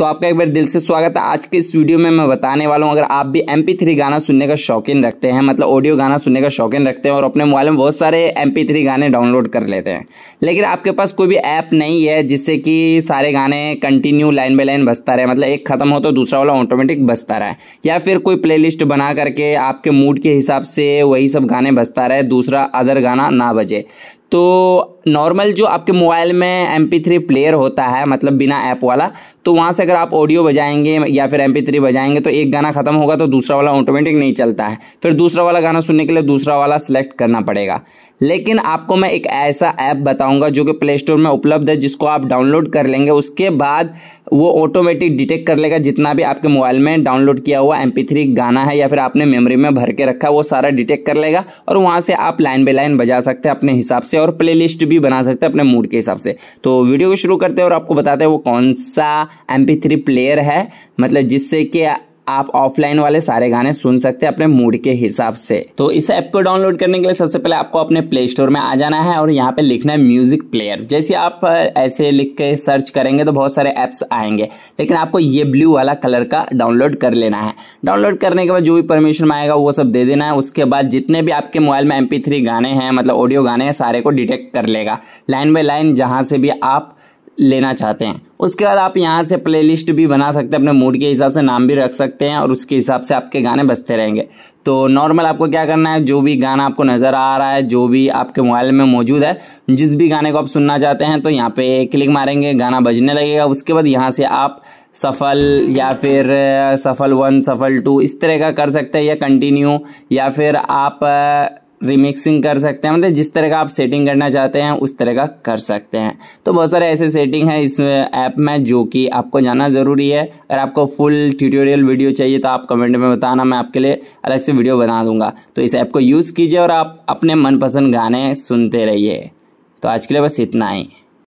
तो आपका एक बार दिल से स्वागत है आज के इस वीडियो में मैं बताने वाला हूँ अगर आप भी एम थ्री गाना सुनने का शौकीन रखते हैं मतलब ऑडियो गाना सुनने का शौकीन रखते हैं और अपने मोबाइल में बहुत सारे एम थ्री गाने डाउनलोड कर लेते हैं लेकिन आपके पास कोई भी ऐप नहीं है जिससे कि सारे गाने कंटिन्यू लाइन बाई लाइन बजता रहे मतलब एक खत्म हो तो दूसरा वाला ऑटोमेटिक बजता रहा या फिर कोई प्ले बना करके आपके मूड के हिसाब से वही सब गाने बजता रहे दूसरा अदर गाना ना बजे तो नॉर्मल जो आपके मोबाइल में एम थ्री प्लेयर होता है मतलब बिना ऐप वाला तो वहाँ से अगर आप ऑडियो बजाएंगे या फिर एम थ्री बजाएंगे तो एक गाना ख़त्म होगा तो दूसरा वाला ऑटोमेटिक नहीं चलता है फिर दूसरा वाला गाना सुनने के लिए दूसरा वाला सेलेक्ट करना पड़ेगा लेकिन आपको मैं एक ऐसा ऐप बताऊँगा जो कि प्ले स्टोर में उपलब्ध है जिसको आप डाउनलोड कर लेंगे उसके बाद वो ऑटोमेटिक डिटेक्ट कर लेगा जितना भी आपके मोबाइल में डाउनलोड किया हुआ एम थ्री गाना है या फिर आपने मेमोरी में भर के रखा वो सारा डिटेक्ट कर लेगा और वहाँ से आप लाइन बाई लाइन बजा सकते हैं अपने हिसाब से है और प्लेलिस्ट भी बना सकते हैं अपने मूड के हिसाब से तो वीडियो को शुरू करते हैं और आपको बताते हैं वो कौन सा एम प्लेयर है मतलब जिससे कि आप ऑफलाइन वाले सारे गाने सुन सकते हैं अपने मूड के हिसाब से तो इस ऐप को डाउनलोड करने के लिए सबसे पहले आपको अपने प्ले स्टोर में आ जाना है और यहाँ पे लिखना है म्यूजिक प्लेयर जैसे आप ऐसे लिख के सर्च करेंगे तो बहुत सारे ऐप्स आएंगे लेकिन आपको ये ब्लू वाला कलर का डाउनलोड कर लेना है डाउनलोड करने के बाद जो भी परमिशन आएगा वो सब दे देना है उसके बाद जितने भी आपके मोबाइल में एम गाने हैं मतलब ऑडियो गाने हैं सारे को डिटेक्ट कर लेगा लाइन बाई लाइन जहाँ से भी आप लेना चाहते हैं उसके बाद आप यहाँ से प्लेलिस्ट भी बना सकते हैं अपने मूड के हिसाब से नाम भी रख सकते हैं और उसके हिसाब से आपके गाने बजते रहेंगे तो नॉर्मल आपको क्या करना है जो भी गाना आपको नज़र आ रहा है जो भी आपके मोबाइल में मौजूद है जिस भी गाने को आप सुनना चाहते हैं तो यहाँ पे क्लिक मारेंगे गाना बजने लगेगा उसके बाद यहाँ से आप सफल या फिर सफल वन सफल टू इस तरह का कर सकते हैं या कंटिन्यू या फिर आप रिमिक्सिंग कर सकते हैं मतलब जिस तरह का आप सेटिंग करना चाहते हैं उस तरह का कर सकते हैं तो बहुत सारे ऐसे सेटिंग हैं इस ऐप में जो कि आपको जाना ज़रूरी है अगर आपको फुल ट्यूटोरियल वीडियो चाहिए तो आप कमेंट में बताना मैं आपके लिए अलग से वीडियो बना दूंगा तो इस ऐप को यूज़ कीजिए और आप अपने मनपसंद गाने सुनते रहिए तो आज के लिए बस इतना ही